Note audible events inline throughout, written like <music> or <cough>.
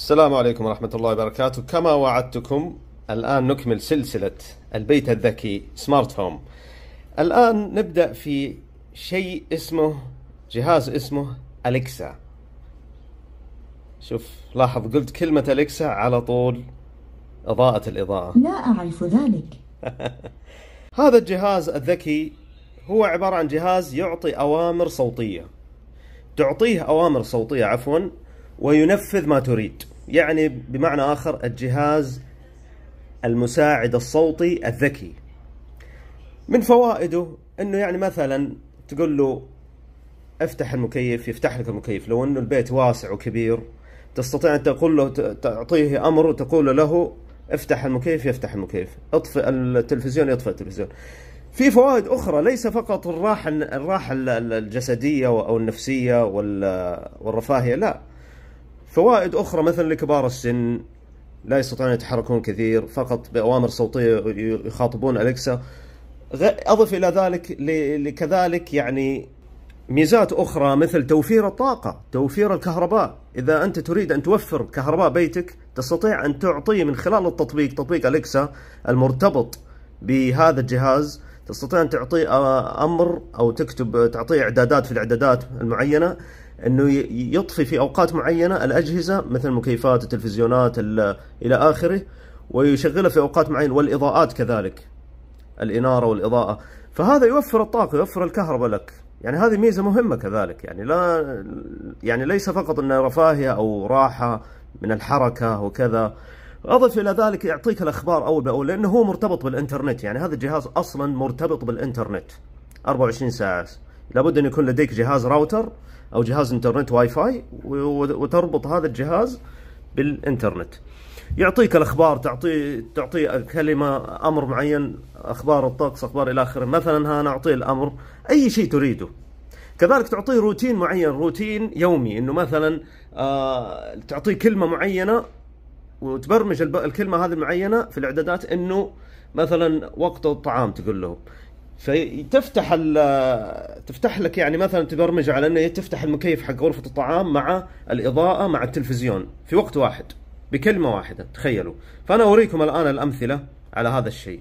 السلام عليكم ورحمة الله وبركاته كما وعدتكم الآن نكمل سلسلة البيت الذكي سمارت هوم الآن نبدأ في شيء اسمه جهاز اسمه أليكسا شوف لاحظ قلت كلمة أليكسا على طول إضاءة الإضاءة لا أعرف ذلك <laughs> هذا الجهاز الذكي هو عبارة عن جهاز يعطي أوامر صوتية تعطيه أوامر صوتية عفواً وينفذ ما تريد يعني بمعنى آخر الجهاز المساعد الصوتي الذكي من فوائده أنه يعني مثلا تقول له افتح المكيف يفتح لك المكيف لو أنه البيت واسع وكبير تستطيع أن تقول له تعطيه أمر وتقول له افتح المكيف يفتح المكيف اطفئ التلفزيون يطفئ التلفزيون في فوائد اخرى ليس فقط الراحه الراحه الجسديه او النفسيه والرفاهيه لا فوائد أخرى مثلا لكبار السن لا يستطيعون يتحركون كثير فقط بأوامر صوتية يخاطبون أليكسا أضف إلى ذلك لكذلك يعني ميزات أخرى مثل توفير الطاقة توفير الكهرباء إذا أنت تريد أن توفر كهرباء بيتك تستطيع أن تعطيه من خلال التطبيق تطبيق أليكسا المرتبط بهذا الجهاز تستطيع أن تعطيه أمر أو تكتب تعطيه إعدادات في الإعدادات المعينة انه يطفي في اوقات معينه الاجهزه مثل المكيفات التلفزيونات الى اخره ويشغلها في اوقات معينه والاضاءات كذلك الاناره والاضاءه فهذا يوفر الطاقه يوفر الكهرباء لك يعني هذه ميزه مهمه كذلك يعني لا يعني ليس فقط انه رفاهيه او راحه من الحركه وكذا اضف الى ذلك يعطيك الاخبار اول باول لانه هو مرتبط بالانترنت يعني هذا الجهاز اصلا مرتبط بالانترنت 24 ساعه لابد ان يكون لديك جهاز راوتر او جهاز انترنت واي فاي وتربط هذا الجهاز بالانترنت يعطيك الاخبار تعطيه تعطيه كلمه امر معين اخبار الطقس اخبار الى اخره مثلا ها نعطيه الامر اي شيء تريده كذلك تعطيه روتين معين روتين يومي انه مثلا آه تعطيه كلمه معينه وتبرمج الكلمه هذه المعينه في الاعدادات انه مثلا وقت الطعام تقول له فتفتح تفتح لك يعني مثلا تبرمج على انه تفتح المكيف حق غرفه الطعام مع الاضاءه مع التلفزيون في وقت واحد بكلمه واحده تخيلوا فانا اوريكم الان الامثله على هذا الشيء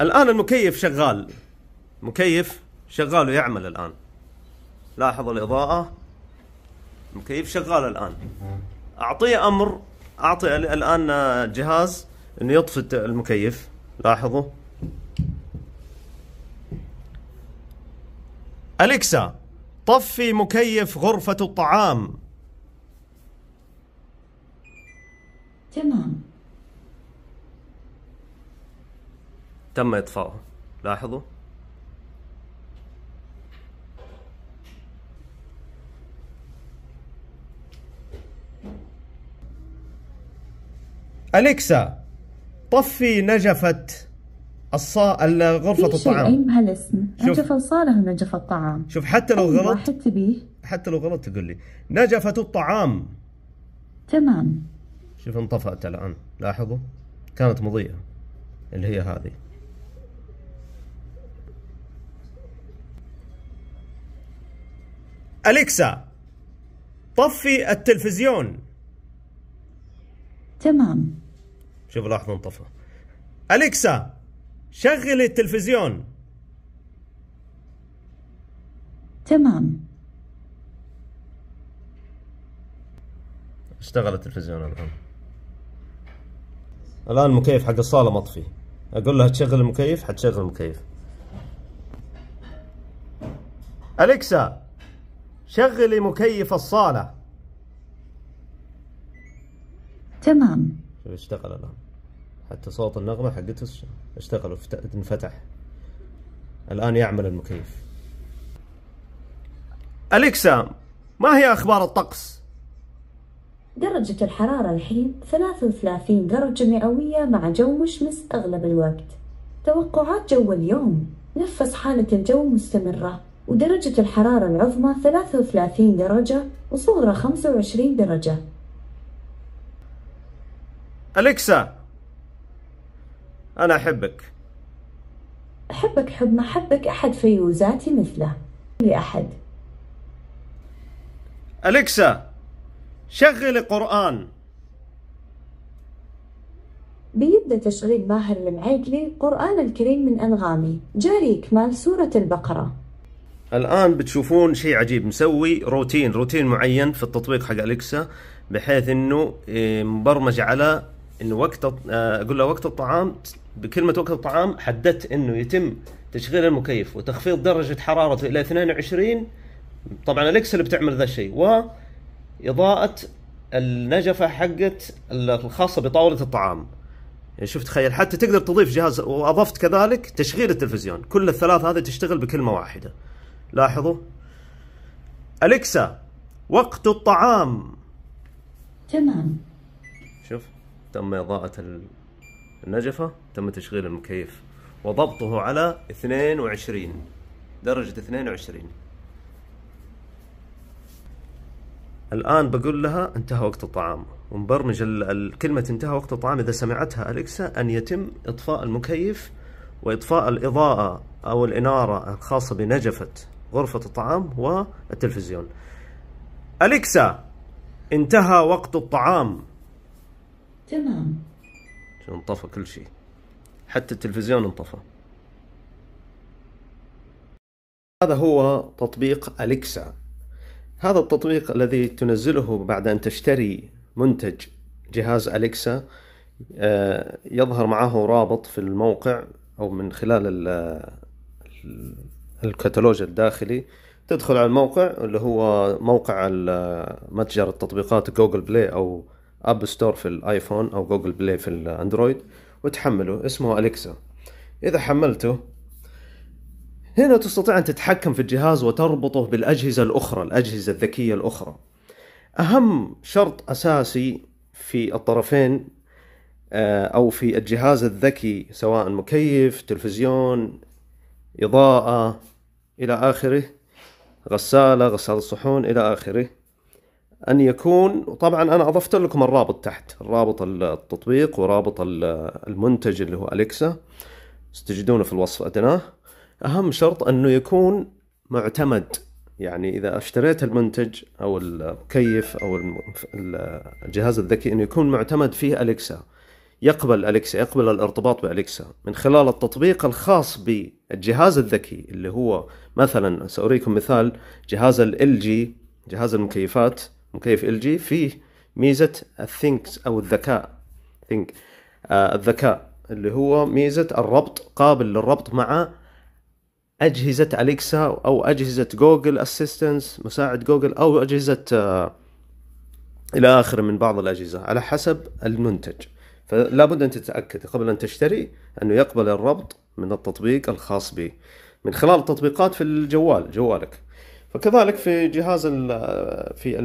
الان المكيف شغال مكيف شغال ويعمل الان لاحظ الاضاءه المكيف شغال الان اعطيه امر اعطي الان جهاز انه يطفي المكيف لاحظوا أليكسا طفي مكيف غرفة الطعام تمام تم إطفائه لاحظوا أليكسا طفي نجفة الصا غرفة الطعام أي بهالاسم نجف الصالة نجف الطعام شوف حتى لو غلط حتى تبيه. حتى لو غلط تقول لي نجفة الطعام تمام شوف انطفأت الآن لاحظوا كانت مضيئة اللي هي هذه أليكسا طفي التلفزيون تمام شوف لاحظوا انطفى أليكسا شغل التلفزيون تمام اشتغل التلفزيون الان الان المكيف حق الصاله مطفي اقول لها تشغل المكيف حتشغل المكيف اليكسا شغلي مكيف الصاله تمام اشتغل الان حتى صوت النغمة حقته اشتغل انفتح الآن يعمل المكيف أليكسا ما هي أخبار الطقس؟ درجة الحرارة الحين 33 درجة مئوية مع جو مشمس أغلب الوقت توقعات جو اليوم نفس حالة الجو مستمرة ودرجة الحرارة العظمى 33 درجة وصغرى 25 درجة أليكسا أنا أحبك أحبك حب ما حبك أحد فيوزاتي مثله لأحد أليكسا شغلي قرآن بيبدأ تشغيل ماهر المعيقلي قرآن الكريم من أنغامي جاري إكمال سورة البقرة الآن بتشوفون شيء عجيب مسوي روتين روتين معين في التطبيق حق أليكسا بحيث أنه إيه، مبرمج على انه وقت آه، اقول له وقت الطعام بكلمه وقت الطعام حددت انه يتم تشغيل المكيف وتخفيض درجه حرارته الى 22 طبعا الاكسل بتعمل ذا الشيء واضاءه النجفه حقت الخاصه بطاوله الطعام يعني تخيل حتى تقدر تضيف جهاز واضفت كذلك تشغيل التلفزيون كل الثلاث هذه تشتغل بكلمه واحده لاحظوا اليكسا وقت الطعام تمام شوف تم إضاءة النجفة تم تشغيل المكيف وضبطه على 22 درجة 22 الآن بقول لها انتهى وقت الطعام ومبرمج الكلمة انتهى وقت الطعام إذا سمعتها أليكسا أن يتم إطفاء المكيف وإطفاء الإضاءة أو الإنارة الخاصة بنجفة غرفة الطعام والتلفزيون أليكسا انتهى وقت الطعام تمام شو انطفى كل شيء حتى التلفزيون انطفى هذا هو تطبيق أليكسا هذا التطبيق الذي تنزله بعد أن تشتري منتج جهاز أليكسا آه، يظهر معه رابط في الموقع أو من خلال الكتالوج الداخلي تدخل على الموقع اللي هو موقع متجر التطبيقات جوجل بلاي أو اب ستور في الايفون او جوجل بلاي في الاندرويد وتحمله اسمه اليكسا اذا حملته هنا تستطيع ان تتحكم في الجهاز وتربطه بالاجهزه الاخرى الاجهزه الذكيه الاخرى اهم شرط اساسي في الطرفين آه، او في الجهاز الذكي سواء مكيف تلفزيون اضاءه الى اخره غساله غساله صحون الى اخره ان يكون طبعا انا اضفت لكم الرابط تحت الرابط التطبيق ورابط المنتج اللي هو اليكسا ستجدونه في الوصف ادناه اهم شرط انه يكون معتمد يعني اذا اشتريت المنتج او المكيف او الجهاز الذكي انه يكون معتمد فيه اليكسا يقبل اليكسا يقبل الارتباط باليكسا من خلال التطبيق الخاص بالجهاز الذكي اللي هو مثلا ساريكم مثال جهاز ال جي جهاز المكيفات اوكي في ال جي فيه ميزه الثينكس او الذكاء ثينك آه الذكاء اللي هو ميزه الربط قابل للربط مع اجهزه اليكسا او اجهزه جوجل اسيستنس مساعد جوجل او اجهزه آه الى آخر من بعض الاجهزه على حسب المنتج فلا بد ان تتاكد قبل ان تشتري انه يقبل الربط من التطبيق الخاص به من خلال التطبيقات في الجوال جوالك فكذلك في جهاز ال في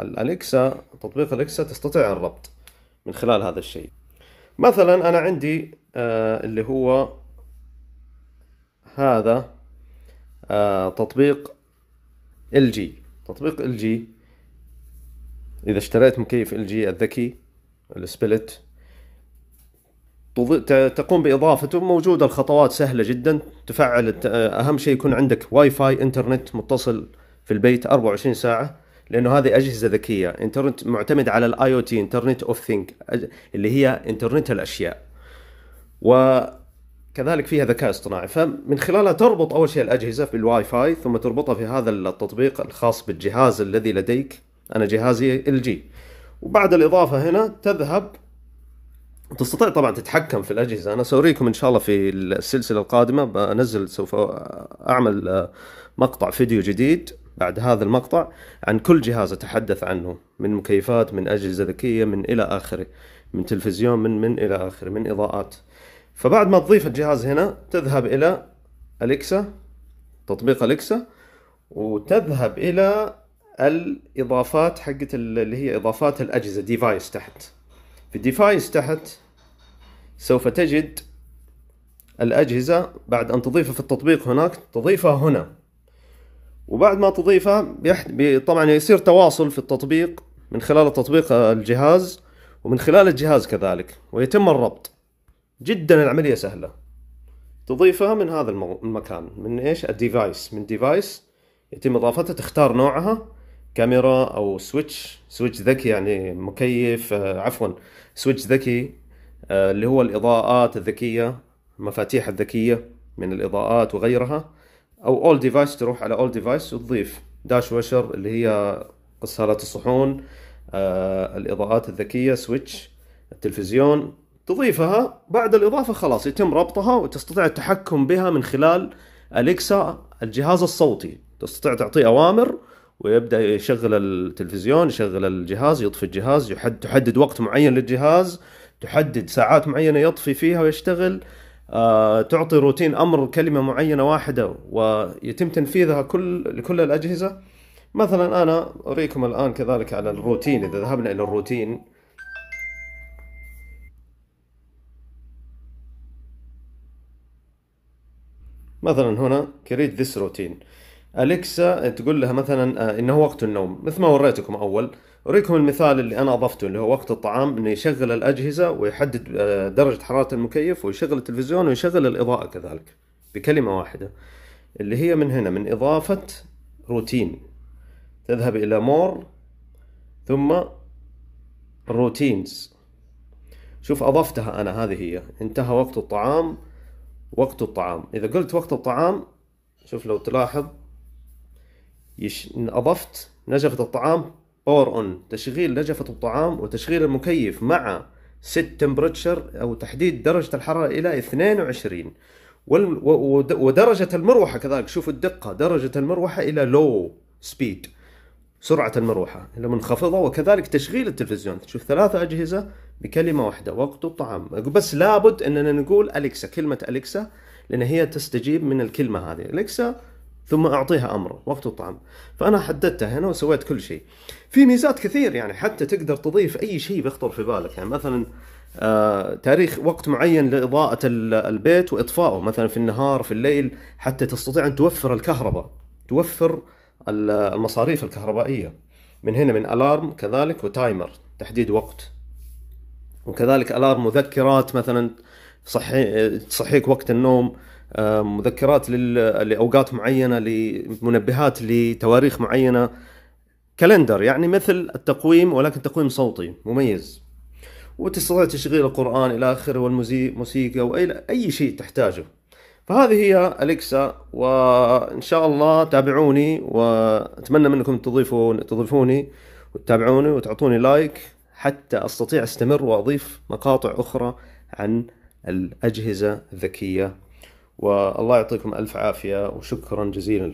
الاليكسا تطبيق الالكسا تستطيع الربط من خلال هذا الشيء مثلا انا عندي آه، اللي هو هذا آه، تطبيق ال جي تطبيق ال جي اذا اشتريت مكيف ال جي الذكي السبلت تقوم باضافته موجوده الخطوات سهله جدا تفعل اهم شيء يكون عندك واي فاي انترنت متصل في البيت 24 ساعه لانه هذه اجهزه ذكيه انترنت معتمد على الاي او تي انترنت اوف ثينك اللي هي انترنت الاشياء وكذلك فيها ذكاء اصطناعي فمن خلالها تربط اول شيء الاجهزه بالواي فاي ثم تربطها في هذا التطبيق الخاص بالجهاز الذي لديك انا جهازي ال جي وبعد الاضافه هنا تذهب تستطيع طبعا تتحكم في الاجهزه انا ساريكم ان شاء الله في السلسله القادمه بنزل سوف اعمل آه، مقطع فيديو جديد بعد هذا المقطع عن كل جهاز اتحدث عنه من مكيفات من اجهزه ذكيه من الى اخره من تلفزيون من من الى اخره من اضاءات فبعد ما تضيف الجهاز هنا تذهب الى اليكسا تطبيق اليكسا وتذهب الى الاضافات حقت اللي هي اضافات الاجهزه ديفايس تحت في ديفايس تحت سوف تجد الأجهزة بعد أن تضيفها في التطبيق هناك تضيفها هنا وبعد ما تضيفها طبعا يصير تواصل في التطبيق من خلال تطبيق الجهاز ومن خلال الجهاز كذلك ويتم الربط جدا العملية سهلة تضيفها من هذا المكان من ايش الديفايس من ديفايس يتم اضافتها تختار نوعها كاميرا او سويتش سويتش ذكي يعني مكيف آه، عفوا سويتش ذكي آه، اللي هو الاضاءات الذكيه المفاتيح الذكيه من الاضاءات وغيرها او اول ديفايس تروح على اول ديفايس وتضيف داش وشر اللي هي غسالة الصحون آه، الإضاءات الذكية سويتش التلفزيون تضيفها بعد الإضافة خلاص يتم ربطها وتستطيع التحكم بها من خلال أليكسا الجهاز الصوتي تستطيع تعطيه أوامر ويبدأ يشغل التلفزيون يشغل الجهاز يطفي الجهاز يحد تحدد وقت معين للجهاز تحدد ساعات معينه يطفي فيها ويشتغل آه، تعطي روتين امر كلمه معينه واحده ويتم تنفيذها كل لكل الاجهزه مثلا انا اريكم الان كذلك على الروتين اذا ذهبنا الى الروتين مثلا هنا كريت ذس روتين اليكسا تقول لها مثلا آه، انه وقت النوم مثل ما وريتكم اول أريكم المثال اللي أنا أضفته اللي هو وقت الطعام إنه يشغل الأجهزة ويحدد آه، درجة حرارة المكيف ويشغل التلفزيون ويشغل الإضاءة كذلك بكلمة واحدة اللي هي من هنا من إضافة روتين تذهب إلى مور ثم روتينز شوف أضفتها أنا هذه هي انتهى وقت الطعام وقت الطعام إذا قلت وقت الطعام شوف لو تلاحظ يش... أضفت نجفت الطعام اور اون تشغيل نجفة الطعام وتشغيل المكيف مع ست تمبرتشر او تحديد درجة الحرارة الى 22 ودرجة المروحة كذلك شوفوا الدقة درجة المروحة الى لو سبيد سرعة المروحة إلى منخفضة وكذلك تشغيل التلفزيون تشوف ثلاثة أجهزة بكلمة واحدة وقت الطعام بس لابد أننا نقول أليكسا كلمة أليكسا لأن هي تستجيب من الكلمة هذه أليكسا ثم اعطيها امر وقت الطعام فانا حددتها هنا وسويت كل شيء في ميزات كثير يعني حتى تقدر تضيف اي شيء بيخطر في بالك يعني مثلا آه تاريخ وقت معين لاضاءه البيت واطفائه مثلا في النهار في الليل حتى تستطيع ان توفر الكهرباء توفر المصاريف الكهربائيه من هنا من الارم كذلك وتايمر تحديد وقت وكذلك الارم مذكرات مثلا صحي تصحيك وقت النوم مذكرات لاوقات معينه لمنبهات لتواريخ معينه كالندر يعني مثل التقويم ولكن تقويم صوتي مميز وتستطيع تشغيل القران الى اخره والموسيقى واي اي شيء تحتاجه فهذه هي اليكسا وان شاء الله تابعوني واتمنى منكم تضيفوا تضيفوني وتتابعوني وتعطوني لايك حتى استطيع استمر واضيف مقاطع اخرى عن الاجهزه الذكيه والله يعطيكم ألف عافية وشكرا جزيلا